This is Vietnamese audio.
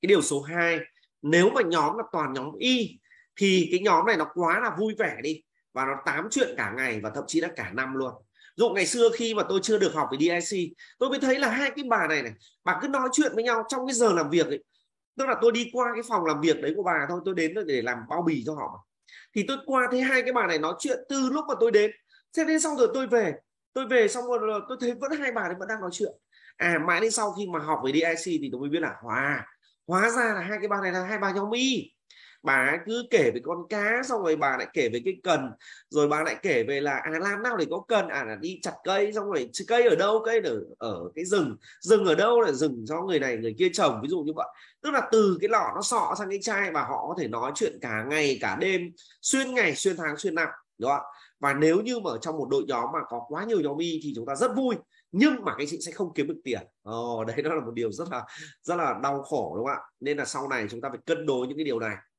Cái điều số 2, nếu mà nhóm là toàn nhóm Y thì cái nhóm này nó quá là vui vẻ đi và nó tám chuyện cả ngày và thậm chí là cả năm luôn dụ ngày xưa khi mà tôi chưa được học về DIC tôi mới thấy là hai cái bà này này bà cứ nói chuyện với nhau trong cái giờ làm việc ấy tức là tôi đi qua cái phòng làm việc đấy của bà thôi tôi đến để làm bao bì cho họ thì tôi qua thấy hai cái bà này nói chuyện từ lúc mà tôi đến xem đến xong rồi tôi về tôi về xong rồi tôi thấy vẫn hai bà đấy vẫn đang nói chuyện à mãi đến sau khi mà học về DIC thì tôi mới biết là hóa hóa ra là hai cái bà này là hai bà nhau mi bà ấy cứ kể về con cá xong rồi bà lại kể về cái cần rồi bà lại kể về là à làm nào để có cần à là đi chặt cây xong rồi cây ở đâu cây ở ở cái rừng rừng ở đâu là rừng do người này người kia trồng ví dụ như vậy tức là từ cái lọ nó sọ sang cái chai và họ có thể nói chuyện cả ngày cả đêm xuyên ngày xuyên tháng xuyên năm đúng không và nếu như mà trong một đội nhóm mà có quá nhiều nhóm y thì chúng ta rất vui nhưng mà các anh chị sẽ không kiếm được tiền ồ ờ, đấy đó là một điều rất là rất là đau khổ đúng không ạ nên là sau này chúng ta phải cân đối những cái điều này